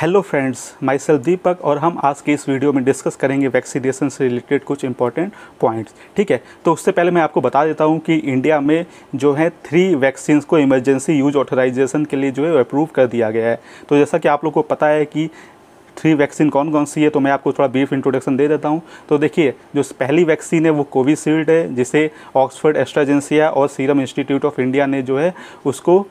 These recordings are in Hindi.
hello friends myself Deepak और हम आज के इस वीडियो में डिस्कस करेंगे वैक्सीनेशन से रिलेटेड कुछ इंपॉर्टेंट पॉइंट्स ठीक है तो उससे पहले मैं आपको बता देता हूँ कि इंडिया में जो है थ्री वैक्सीन्स को इमरजेंसी यूज ऑथराइजेशन के लिए जो है अप्रूव कर दिया गया है तो जैसा कि आप लोग को पता है कि थ्री वैक्सीन कौन कौन सी है तो मैं आपको थोड़ा ब्रीफ इंट्रोडक्शन दे देता हूँ तो देखिए जो पहली वैक्सीन है वो कोविशील्ड है जिसे ऑक्सफर्ड एस्ट्राजेंसिया और सीरम इंस्टीट्यूट ऑफ इंडिया ने जो है उसको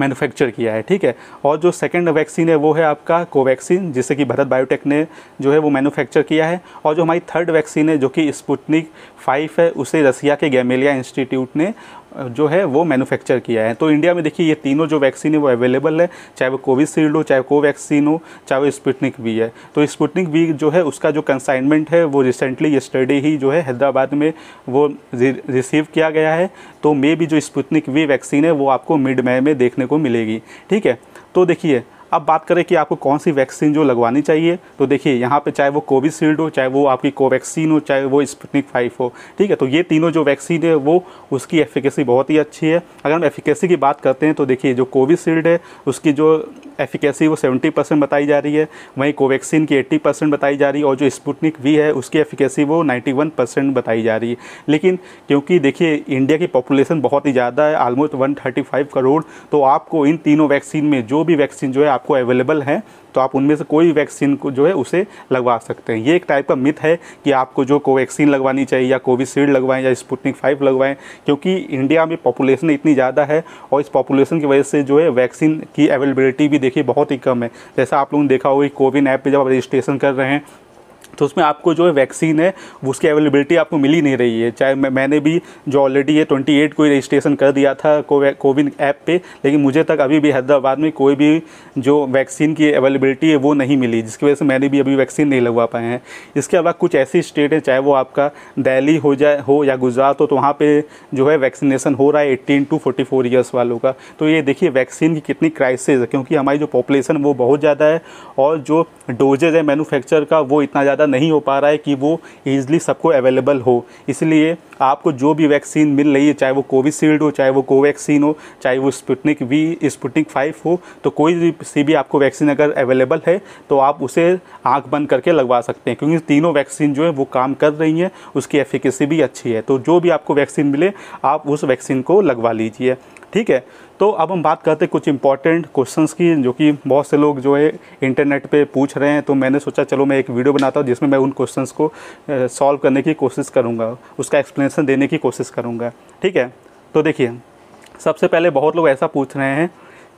मैन्युफैक्चर किया है ठीक है और जो सेकेंड वैक्सीन है वो है आपका कोवैक्सीन जिसे कि भारत बायोटेक ने जो है वो मैन्युफैक्चर किया है और जो हमारी थर्ड वैक्सीन है जो कि स्पुतनिक फाइव है उसे रसिया के गैमेलिया इंस्टीट्यूट ने जो है वो मैन्युफैक्चर किया है तो इंडिया में देखिए ये तीनों जो वैक्सीन है वो अवेलेबल है चाहे वो कोविशील्ड हो चाहे कोवैक्सीन हो चाहे वो स्पुटनिक वी है तो स्पुटनिक वी जो है उसका जो कंसाइनमेंट है वो रिसेंटली स्टडी ही जो है हैदराबाद में वो रिसीव किया गया है तो मे भी जो स्पुतनिक वी वैक्सीन है वो आपको मिड मई में देखने को मिलेगी ठीक है तो देखिए अब बात करें कि आपको कौन सी वैक्सीन जो लगवानी चाहिए तो देखिए यहाँ पे चाहे वो कोविशील्ड हो चाहे वो आपकी कोवैक्सीन हो चाहे वो स्पुटनिक फाइव हो ठीक है तो ये तीनों जो वैक्सीन है वो उसकी एफिकेसी बहुत ही अच्छी है अगर हम एफिकेसी की बात करते हैं तो देखिए जो कोविशील्ड है उसकी जो एफिकेसी वो 70 परसेंट बताई जा रही है वहीं कोवैक्सीन की 80 परसेंट बताई जा रही है और जो स्पुटनिक वी है उसकी एफिकेसी वो 91 परसेंट बताई जा रही है लेकिन क्योंकि देखिए इंडिया की पॉपुलेशन बहुत ही ज़्यादा है आलमोस्ट 135 करोड़ तो आपको इन तीनों वैक्सीन में जो भी वैक्सीन जो है आपको अवेलेबल है तो आप उनमें से कोई वैक्सीन को जो है उसे लगवा सकते हैं ये एक टाइप का मिथ है कि आपको जो कोवैक्सीन लगवानी चाहिए या कोविशील्ड लगवाएं या स्पुटनिक फाइव लगवाएं क्योंकि इंडिया में पॉपुलेशन इतनी ज़्यादा है और इस पॉपुलेशन की वजह से जो है वैक्सीन की अवेलेबिलिटी भी देखिए बहुत ही कम है जैसा आप लोगों ने देखा होगा कोविन ऐप पर जब आप रजिस्ट्रेशन कर रहे हैं तो उसमें आपको जो है वैक्सीन है उसकी अवेलेबिलिटी आपको मिल ही नहीं रही है चाहे मैं मैंने भी जो ऑलरेडी है ट्वेंटी एट को रजिस्ट्रेशन कर दिया था कोविन ऐप पे लेकिन मुझे तक अभी भी हैदराबाद में कोई भी जो वैक्सीन की अवेलेबिलिटी है वो नहीं मिली जिसकी वजह से मैंने भी अभी वैक्सीन नहीं लगवा पाए हैं इसके अलावा कुछ ऐसी स्टेट हैं चाहे वो आपका दिल्ली हो जाए हो या गुजरात हो तो वहाँ पर जो है वैक्सीनेशन हो रहा है eighteen to forty four years वालों का तो ये देखिए वैक्सीन की कितनी क्राइसिस है क्योंकि हमारी जो पॉपुलेशन वो बहुत ज़्यादा है और जो डोजेज है मैनुफैक्चर का वो इतना ज़्यादा ज़्यादा नहीं हो पा रहा है कि वो ईज़िली सबको अवेलेबल हो इसलिए आपको जो भी वैक्सीन मिल रही है चाहे वो कोविशील्ड हो चाहे वो कोवैक्सीन हो चाहे वो स्पुटनिक वी स्पुटनिक फाइव हो तो कोई भी सी भी आपको वैक्सीन अगर अवेलेबल है तो आप उसे आँख बंद करके लगवा सकते हैं क्योंकि तीनों वैक्सीन जो है वो काम कर रही हैं उसकी एफिकेसी भी अच्छी है तो जो भी आपको वैक्सीन मिले आप उस वैक्सीन को लगवा लीजिए ठीक है तो अब हम बात करते हैं कुछ इंपॉर्टेंट क्वेश्चंस की जो कि बहुत से लोग जो है इंटरनेट पे पूछ रहे हैं तो मैंने सोचा चलो मैं एक वीडियो बनाता हूँ जिसमें मैं उन क्वेश्चंस को सॉल्व करने की कोशिश करूँगा उसका एक्सप्लेनेशन देने की कोशिश करूँगा ठीक है तो देखिए सबसे पहले बहुत लोग ऐसा पूछ रहे हैं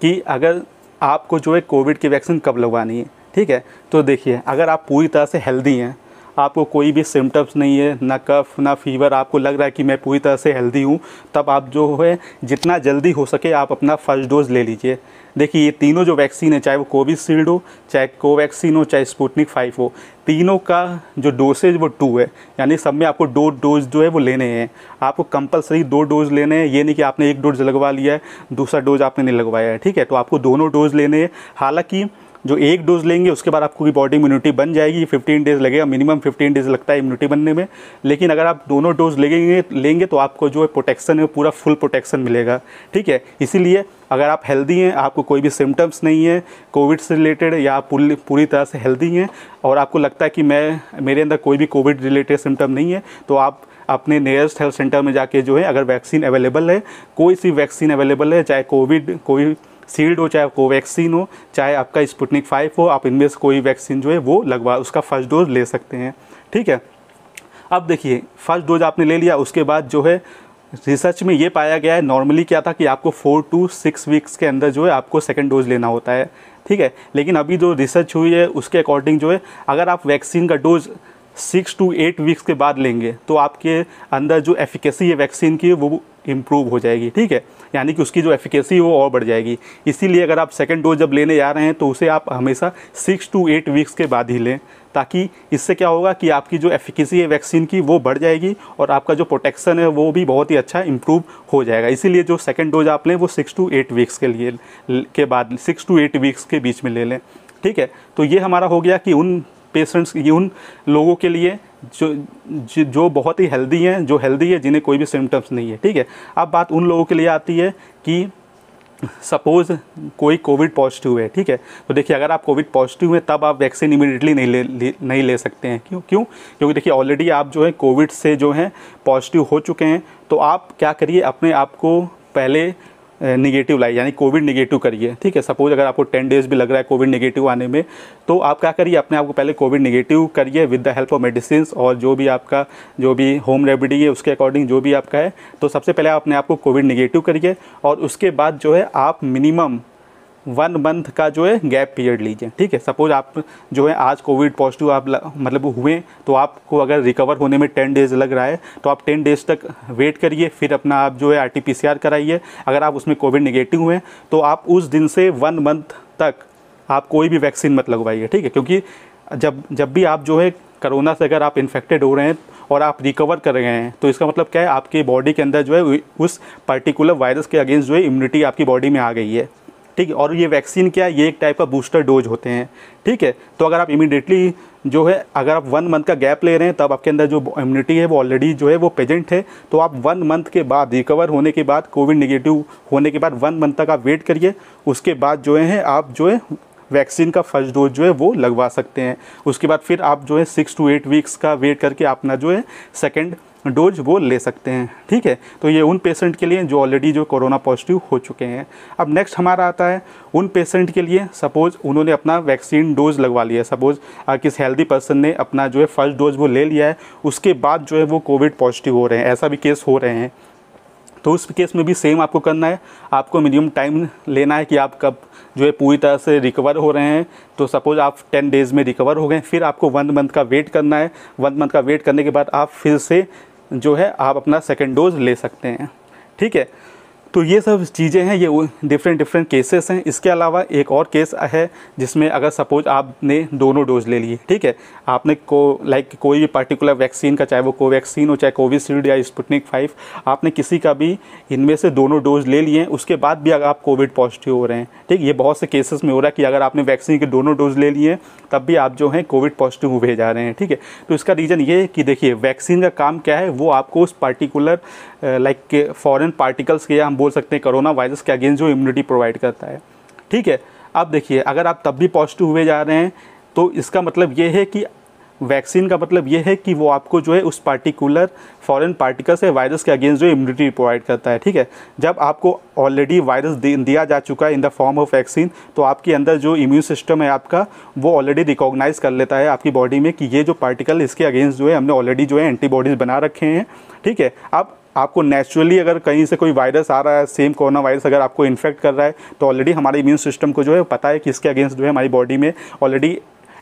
कि अगर आपको जो है कोविड की वैक्सीन कब लगवानी है ठीक है तो देखिए अगर आप पूरी तरह से हेल्दी हैं आपको कोई भी सिम्टम्स नहीं है ना कफ ना फीवर आपको लग रहा है कि मैं पूरी तरह से हेल्दी हूँ तब आप जो है जितना जल्दी हो सके आप अपना फर्स्ट डोज ले लीजिए देखिए ये तीनों जो वैक्सीन है चाहे वो कोविशील्ड हो चाहे कोवैक्सीन हो चाहे स्पुटनिक फाइव हो तीनों का जो डोसेज वो टू है यानी सब में आपको दो डोज जो है वो लेने हैं आपको कंपलसरी दो डोज लेने हैं ये नहीं कि आपने एक डोज लगवा लिया है दूसरा डोज आपने नहीं लगवाया है ठीक है तो आपको दोनों डोज लेने हैं हालांकि जो एक डोज लेंगे उसके बाद आपको बॉडी इम्यूनिटी बन जाएगी फिफ्टीन डेज़ लगेगा मिनिमम फिफ्टीन डेज़ लगता है इम्यूनिटी बनने में लेकिन अगर आप दोनों डोज लेंगे लेंगे तो आपको जो है प्रोटेक्शन है पूरा फुल प्रोटेक्शन मिलेगा ठीक है इसीलिए अगर आप हेल्दी हैं आपको कोई भी सिम्टम्स नहीं है कोविड से रिलेटेड या आप पूरी पूरी तरह से हेल्दी हैं और आपको लगता है कि मैं मेरे अंदर कोई भी कोविड रिलेटेड सिम्टम नहीं है तो आप अपने नियरेस्ट हेल्थ सेंटर में जाके जो है अगर वैक्सीन अवेलेबल है कोई सी वैक्सीन अवेलेबल है चाहे कोविड कोई शील्ड हो चाहे कोवैक्सीन हो चाहे आपका स्पुटनिक फाइव हो आप इनमें से कोई वैक्सीन जो है वो लगवा उसका फर्स्ट डोज ले सकते हैं ठीक है अब देखिए फर्स्ट डोज आपने ले लिया उसके बाद जो है रिसर्च में ये पाया गया है नॉर्मली क्या था कि आपको फोर टू सिक्स वीक्स के अंदर जो है आपको सेकेंड डोज लेना होता है ठीक है लेकिन अभी जो रिसर्च हुई है उसके अकॉर्डिंग जो है अगर आप वैक्सीन का dose six to eight weeks के बाद लेंगे तो आपके अंदर जो एफिकेसी है वैक्सीन की वो इम्प्रूव हो जाएगी ठीक है यानी कि उसकी जो एफिकेसी वो और बढ़ जाएगी इसीलिए अगर आप सेकेंड डोज जब लेने जा रहे हैं तो उसे आप हमेशा सिक्स टू एट वीक्स के बाद ही लें ताकि इससे क्या होगा कि आपकी जो एफिकेसी है वैक्सीन की वो बढ़ जाएगी और आपका जो प्रोटेक्शन है वो भी बहुत ही अच्छा इम्प्रूव हो जाएगा इसीलिए जो सेकेंड डोज आप लें वो सिक्स टू एट वीक्स के लिए के बाद सिक्स टू एट वीक्स के बीच में ले लें ठीक है तो ये हमारा हो गया कि उन पेशेंट्स उन लोगों के लिए जो जो बहुत ही हेल्दी हैं जो हेल्दी है जिन्हें कोई भी सिम्टम्स नहीं है ठीक है अब बात उन लोगों के लिए आती है कि सपोज़ कोई कोविड पॉजिटिव है ठीक है तो देखिए अगर आप कोविड पॉजिटिव हैं तब आप वैक्सीन इमीडिएटली नहीं ले, ले नहीं ले सकते हैं क्यों क्यों क्योंकि देखिए ऑलरेडी आप जो है कोविड से जो है पॉजिटिव हो चुके हैं तो आप क्या करिए अपने आप को पहले निगेटिव लाइए यानी कोविड निगेटिव करिए ठीक है सपोज अगर आपको टेन डेज़ भी लग रहा है कोविड निगेटिव आने में तो आप क्या करिए अपने आप को पहले कोविड निगेटिव करिए with the help of medicine और जो भी आपका जो भी होम रेमेडी है उसके अकॉर्डिंग जो भी आपका है तो सबसे पहले आप अपने आप को कोविड निगेटिव करिए और उसके बाद जो है आप मिनिमम वन मंथ का जो है गैप पीरियड लीजिए ठीक है सपोज आप जो है आज कोविड पॉजिटिव आप मतलब हुए तो आपको अगर रिकवर होने में टेन डेज लग रहा है तो आप टेन डेज तक वेट करिए फिर अपना आप जो है आर टी कराइए अगर आप उसमें कोविड निगेटिव हुए तो आप उस दिन से वन मंथ तक आप कोई भी वैक्सीन मत लगवाइए ठीक है क्योंकि जब जब भी आप जो है कोरोना से अगर आप इन्फेक्टेड हो रहे हैं और आप रिकवर कर रहे हैं तो इसका मतलब क्या है आपकी बॉडी के अंदर जो है उस पर्टिकुलर वायरस के अगेंस्ट जो है इम्यूनिटी आपकी बॉडी में आ गई है ठीक है और ये वैक्सीन क्या है ये एक टाइप का बूस्टर डोज होते हैं ठीक है तो अगर आप इमीडिएटली जो है अगर आप वन मंथ का गैप ले रहे हैं तब आपके अंदर जो इम्यूनिटी है वो ऑलरेडी जो है वो प्रेजेंट है तो आप वन मंथ के बाद रिकवर होने के बाद कोविड निगेटिव होने के बाद वन मंथ तक आप वेट करिए उसके बाद जो है आप जो है वैक्सीन का फर्स्ट डोज जो है वो लगवा सकते हैं उसके बाद फिर आप जो है सिक्स टू एट वीक्स का वेट करके अपना जो है सेकेंड डोज वो ले सकते हैं ठीक है तो ये उन पेशेंट के लिए जो ऑलरेडी जो कोरोना पॉजिटिव हो चुके हैं अब नेक्स्ट हमारा आता है उन पेशेंट के लिए सपोज़ उन्होंने अपना वैक्सीन डोज लगवा लिया सपोज़ किस हेल्दी पर्सन ने अपना जो है फर्स्ट डोज वो ले लिया है उसके बाद जो है वो कोविड पॉजिटिव हो रहे हैं ऐसा भी केस हो रहे हैं तो उस केस में भी सेम आपको करना है आपको मिनिमम टाइम लेना है कि आप कब जो है पूरी तरह से रिकवर हो रहे हैं तो सपोज़ आप टेन डेज़ में रिकवर हो गए फिर आपको वन मंथ का वेट करना है वन मंथ का वेट करने के बाद आप फिर से जो है आप अपना सेकेंड डोज ले सकते हैं ठीक है तो ये सब चीज़ें हैं ये डिफरेंट डिफरेंट केसेस हैं इसके अलावा एक और केस है जिसमें अगर सपोज आपने दोनों डोज ले लिए ठीक है आपने को लाइक कोई भी पर्टिकुलर वैक्सीन का चाहे वो कोवैक्सीन हो चाहे कोविशील्ड या स्पुटनिक फाइव आपने किसी का भी इनमें से दोनों डोज ले लिए उसके बाद भी अगर आप कोविड पॉजिटिव हो रहे हैं ठीक ये बहुत से केसेस में हो रहा है कि अगर आपने वैक्सीन के दोनों डोज ले लिए तब भी आप जो है कोविड पॉजिटिव हुए जा रहे हैं ठीक है तो इसका रीज़न ये है कि देखिए वैक्सीन का काम क्या है वो आपको उस पर्टिकुलर लाइक फॉरेन पार्टिकल्स के या हम बोल सकते हैं कोरोना वायरस के अगेंस्ट जो इम्यूनिटी प्रोवाइड करता है ठीक है अब देखिए अगर आप तब भी पॉजिटिव हुए जा रहे हैं तो इसका मतलब ये है कि वैक्सीन का मतलब ये है कि वो आपको जो है उस पार्टिकुलर फॉरेन पार्टिकल से वायरस के अगेंस्ट जो इम्यूनिटी प्रोवाइड करता है ठीक है जब आपको ऑलरेडी वायरस दिया जा चुका है in the form of vaccine तो आपके अंदर जो इम्यून सिस्टम है आपका वो ऑलरेडी रिकॉग्नाइज कर लेता है आपकी बॉडी में कि ये जो पार्टिकल इसके अगेंस्ट जो है हमने ऑलरेडी जो है एंटीबॉडीज़ बना रखे हैं ठीक है अब आपको नेचुरली अगर कहीं से कोई वायरस आ रहा है सेम कोरोना वायरस अगर आपको इन्फेक्ट कर रहा है तो ऑलरेडी हमारे इम्यून सिस्टम को जो है पता है कि इसके अगेंस्ट जो है हमारी बॉडी में ऑलरेडी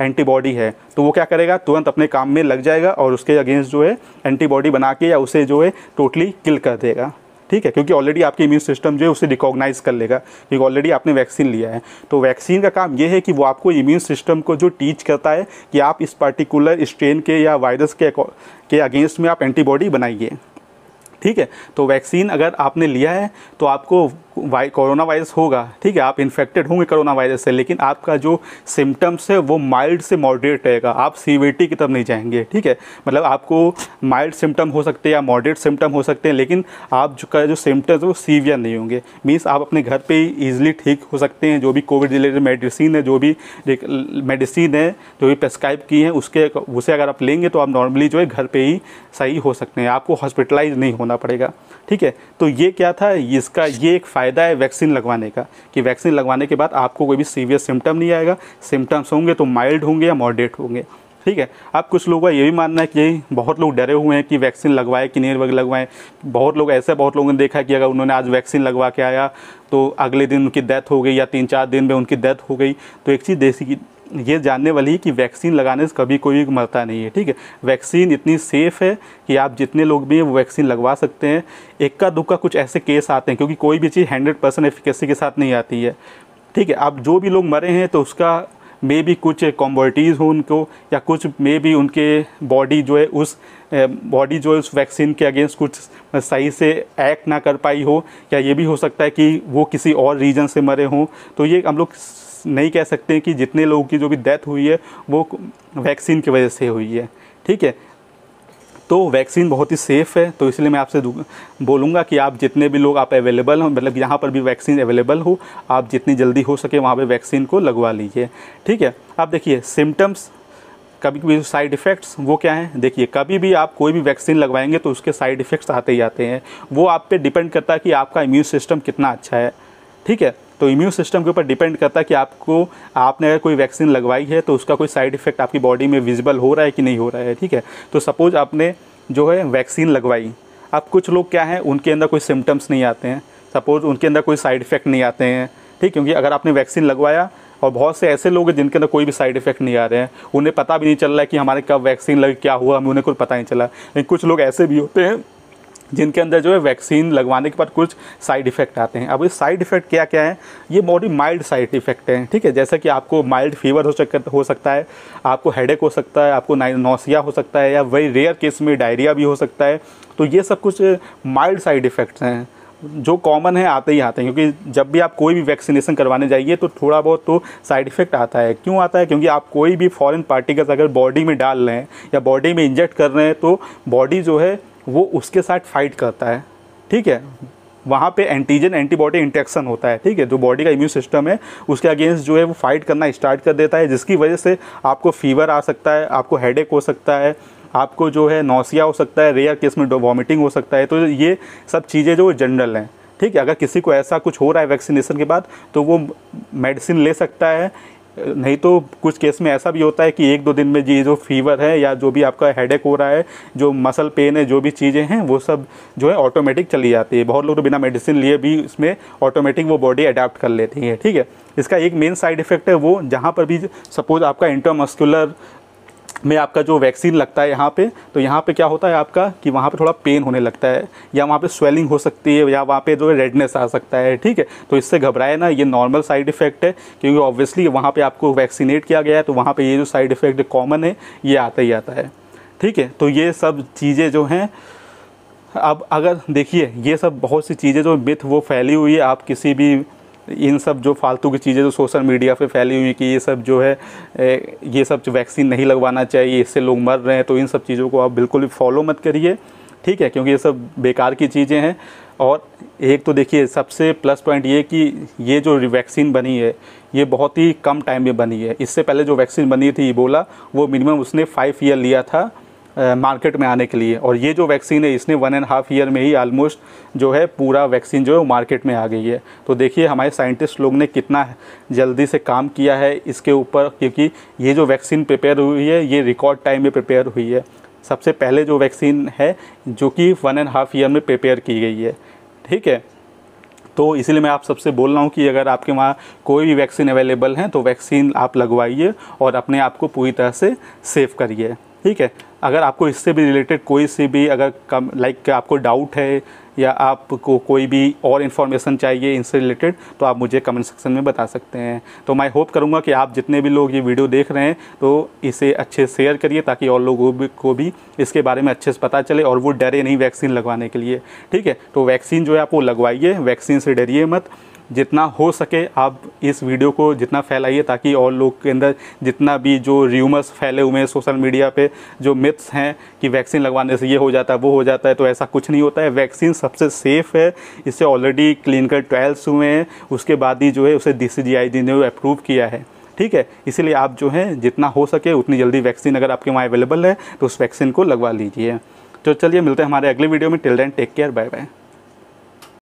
एंटीबॉडी है तो वो क्या करेगा तुरंत अपने काम में लग जाएगा और उसके अगेंस्ट जो है एंटीबॉडी बना के या उसे जो है टोटली किल कर देगा ठीक है क्योंकि ऑलरेडी आपके इम्यून सिस्टम जो है उसे रिकॉग्नाइज कर लेगा क्योंकि ऑलरेडी आपने वैक्सीन लिया है तो वैक्सीन का काम ये है कि वो आपको इम्यून सिस्टम को जो टीच करता है कि आप इस पर्टिकुलर स्ट्रेन के या वायरस के के अगेंस्ट में आप एंटीबॉडी बनाइए ठीक है तो वैक्सीन अगर आपने लिया है तो आपको कोरोना वायरस होगा ठीक है आप इन्फेक्टेड होंगे कोरोना वायरस से लेकिन आपका जो सिम्टम्स है वो माइल्ड से मॉडरेट रहेगा आप सीवीटी की तरफ नहीं जाएंगे ठीक है मतलब आपको माइल्ड सिम्टम हो सकते हैं या मॉडरेट सिम्टम हो सकते हैं लेकिन आप जो का जो सिम्टम्स है वो सीवियर नहीं होंगे मीन्स आप अपने घर पर ही ईजिली ठीक हो सकते हैं जो भी कोविड रिलेटेड मेडिसिन है जो भी मेडिसिन है जो भी प्रेस्क्राइब की है उसके उसे अगर आप लेंगे तो आप नॉर्मली जो है घर पर ही सही हो सकते हैं आपको हॉस्पिटलाइज नहीं होना पड़ेगा ठीक है तो ये क्या था इसका ये एक फ़ायदा है वैक्सीन लगवाने का कि वैक्सीन लगवाने के बाद आपको कोई भी सीवियर सिम्टम नहीं आएगा सिम्टम्स होंगे तो माइल्ड होंगे या मॉडरेट होंगे ठीक है अब कुछ लोगों का ये भी मानना है कि बहुत लोग डरे हुए हैं कि वैक्सीन लगवाए कि नहीं लगवाएं बहुत लोग ऐसे बहुत लोगों ने देखा कि अगर उन्होंने आज वैक्सीन लगवा के आया तो अगले दिन उनकी डेथ हो गई या तीन चार दिन में उनकी डेथ हो गई तो एक चीज़ देसी की ये जानने वाली है कि वैक्सीन लगाने से कभी कोई मरता नहीं है ठीक है वैक्सीन इतनी सेफ़ है कि आप जितने लोग भी हैं वो वैक्सीन लगवा सकते हैं इक्का दुक्का कुछ ऐसे केस आते हैं क्योंकि कोई भी चीज़ हंड्रेड परसेंट एफिकेसी के साथ नहीं आती है ठीक है आप जो भी लोग मरे हैं तो उसका मे भी कुछ कॉम्बर्टीज़ हो उनको या कुछ मे भी उनके बॉडी जो है उस बॉडी जो है उस वैक्सीन के अगेंस्ट कुछ सही से एक्ट ना कर पाई हो या ये भी हो सकता है कि वो किसी और रीजन से मरे हों तो ये हम लोग नहीं कह सकते कि जितने लोगों की जो भी डेथ हुई है वो वैक्सीन की वजह से हुई है ठीक है तो वैक्सीन बहुत ही सेफ़ है तो इसलिए मैं आपसे बोलूँगा कि आप जितने भी लोग आप अवेलेबल हों मतलब यहाँ पर भी वैक्सीन अवेलेबल हो आप जितनी जल्दी हो सके वहाँ पे वैक्सीन को लगवा लीजिए ठीक है आप देखिए सिम्टम्स कभी कभी साइड इफ़ेक्ट्स वो क्या हैं देखिए कभी भी आप कोई भी वैक्सीन लगवाएंगे तो उसके साइड इफ़ेक्ट्स आते ही आते हैं वो आप पे डिपेंड करता है कि आपका इम्यून सिस्टम कितना अच्छा है ठीक है तो इम्यून सिस्टम के ऊपर डिपेंड करता है कि आपको आपने अगर कोई वैक्सीन लगवाई है तो उसका कोई साइड इफेक्ट आपकी बॉडी में विजिबल हो रहा है कि नहीं हो रहा है ठीक है तो सपोज़ आपने जो है वैक्सीन लगवाई अब कुछ लोग क्या हैं उनके अंदर कोई सिम्टम्स नहीं आते हैं सपोज़ उनके अंदर कोई साइड इफ़ेक्ट नहीं आते हैं ठीक क्योंकि अगर आपने वैक्सीन लगवाया और बहुत से ऐसे लोग हैं जिनके अंदर कोई भी साइड इफेक्ट नहीं आ रहे हैं उन्हें पता भी नहीं चल रहा है कि हमारे कब वैक्सीन लगी क्या हुआ हमें उन्हें कुछ पता नहीं चला लेकिन कुछ लोग ऐसे भी होते हैं जिनके अंदर जो है वैक्सीन लगवाने के बाद कुछ साइड इफेक्ट आते हैं अब ये साइड इफेक्ट क्या क्या है ये बॉडी माइल्ड साइड इफेक्ट हैं ठीक है जैसे कि आपको माइल्ड फीवर हो सक हो सकता है आपको हेडेक हो सकता है आपको नोसिया हो सकता है या वेरी रेयर केस में डायरिया भी हो सकता है तो ये सब कुछ माइल्ड साइड इफेक्ट्स हैं जो कॉमन है आते ही आते हैं क्योंकि जब भी आप कोई भी वैक्सीनेशन करवाने जाइए तो थोड़ा बहुत तो साइड इफेक्ट आता है क्यों आता है क्योंकि आप कोई भी फॉरेन पार्टिकल्स अगर बॉडी में डाल रहे हैं या बॉडी में इंजेक्ट कर रहे हैं तो बॉडी जो है वो उसके साथ फाइट करता है ठीक है वहाँ पे एंटीजन एंटीबॉडी इंटेक्शन होता है ठीक है जो बॉडी का इम्यून सिस्टम है उसके अगेंस्ट जो है वो फाइट करना स्टार्ट कर देता है जिसकी वजह से आपको फीवर आ सकता है आपको हेडेक हो सकता है आपको जो है नौसिया हो सकता है रेयर केस में वॉमिटिंग हो सकता है तो ये सब चीज़ें जो जनरल हैं ठीक है अगर किसी को ऐसा कुछ हो रहा है वैक्सीनेशन के बाद तो वो मेडिसिन ले सकता है नहीं तो कुछ केस में ऐसा भी होता है कि एक दो दिन में ये जो फीवर है या जो भी आपका हेडेक हो रहा है जो मसल पेन है जो भी चीज़ें हैं वो सब जो है ऑटोमेटिक चली जाती है बहुत लोग तो बिना मेडिसिन लिए भी इसमें ऑटोमेटिक वो बॉडी अडाप्ट कर लेती है ठीक है इसका एक मेन साइड इफेक्ट है वो जहाँ पर भी सपोज आपका इंटरमस्कुलर में आपका जो वैक्सीन लगता है यहाँ पे तो यहाँ पे क्या होता है आपका कि वहाँ पे थोड़ा पेन होने लगता है या वहाँ पे स्वेलिंग हो सकती है या वहाँ पे जो रेडनेस आ सकता है ठीक है तो इससे घबराए ना ये नॉर्मल साइड इफेक्ट है क्योंकि ऑब्वियसली वहाँ पे आपको वैक्सीनेट किया गया है तो वहाँ पर ये जो साइड इफेक्ट कॉमन है ये आता ही आता है ठीक है तो ये सब चीज़ें जो हैं अब अगर देखिए ये सब बहुत सी चीज़ें जो मिथ वो फैली हुई है आप किसी भी इन सब जो फालतू की चीज़ें जो सोशल मीडिया पे फैली हुई कि ये सब जो है ये सब वैक्सीन नहीं लगवाना चाहिए इससे लोग मर रहे हैं तो इन सब चीज़ों को आप बिल्कुल भी फॉलो मत करिए ठीक है क्योंकि ये सब बेकार की चीज़ें हैं और एक तो देखिए सबसे प्लस पॉइंट ये कि ये जो वैक्सीन बनी है ये बहुत ही कम टाइम में बनी है इससे पहले जो वैक्सीन बनी थी इबोला वो मिनिमम उसने फाइव ईयर लिया था मार्केट में आने के लिए और ये जो वैक्सीन है इसने वन एंड हाफ ईयर में ही ऑलमोस्ट जो है पूरा वैक्सीन जो है मार्केट में आ गई है तो देखिए हमारे साइंटिस्ट लोग ने कितना जल्दी से काम किया है इसके ऊपर क्योंकि ये जो वैक्सीन प्रिपेयर हुई है ये रिकॉर्ड टाइम में प्रिपेयर हुई है सबसे पहले जो वैक्सीन है जो कि वन एंड हाफ ईयर में प्रिपेयर की गई है ठीक है तो इसलिए मैं आप सबसे बोल रहा हूँ कि अगर आपके वहाँ कोई भी वैक्सीन अवेलेबल है तो वैक्सीन आप लगवाइए और अपने आप को पूरी तरह से सेव करिए ठीक है अगर आपको इससे भी रिलेटेड कोई सी भी अगर कम लाइक आपको डाउट है या आपको कोई भी और इन्फॉर्मेशन चाहिए इनसे रिलेटेड तो आप मुझे कमेंट सेक्शन में बता सकते हैं तो मैं होप करूँगा कि आप जितने भी लोग ये वीडियो देख रहे हैं तो इसे अच्छे शेयर करिए ताकि और लोगों को भी इसके बारे में अच्छे से पता चले और वो डरे नहीं वैक्सीन लगवाने के लिए ठीक है तो वैक्सीन जो है आप वो लगवाइए वैक्सीन से डरिए मत जितना हो सके आप इस वीडियो को जितना फैलाइए ताकि और लोग के अंदर जितना भी जो र्यूमर्स फैले हुए हैं सोशल मीडिया पे जो मिथ्स हैं कि वैक्सीन लगवाने से ये हो जाता है वो हो जाता है तो ऐसा कुछ नहीं होता है वैक्सीन सबसे सेफ़ है इससे ऑलरेडी क्लिनिकल ट्रायल्स हुए हैं उसके बाद ही जो है उसे डी ने अप्रूव किया है ठीक है इसीलिए आप जो है जितना हो सके उतनी जल्दी वैक्सीन अगर आपके वहाँ अवेलेबल है तो उस वैक्सीन को लगवा लीजिए तो चलिए मिलते हैं हमारे अगले वीडियो में till then take care bye bye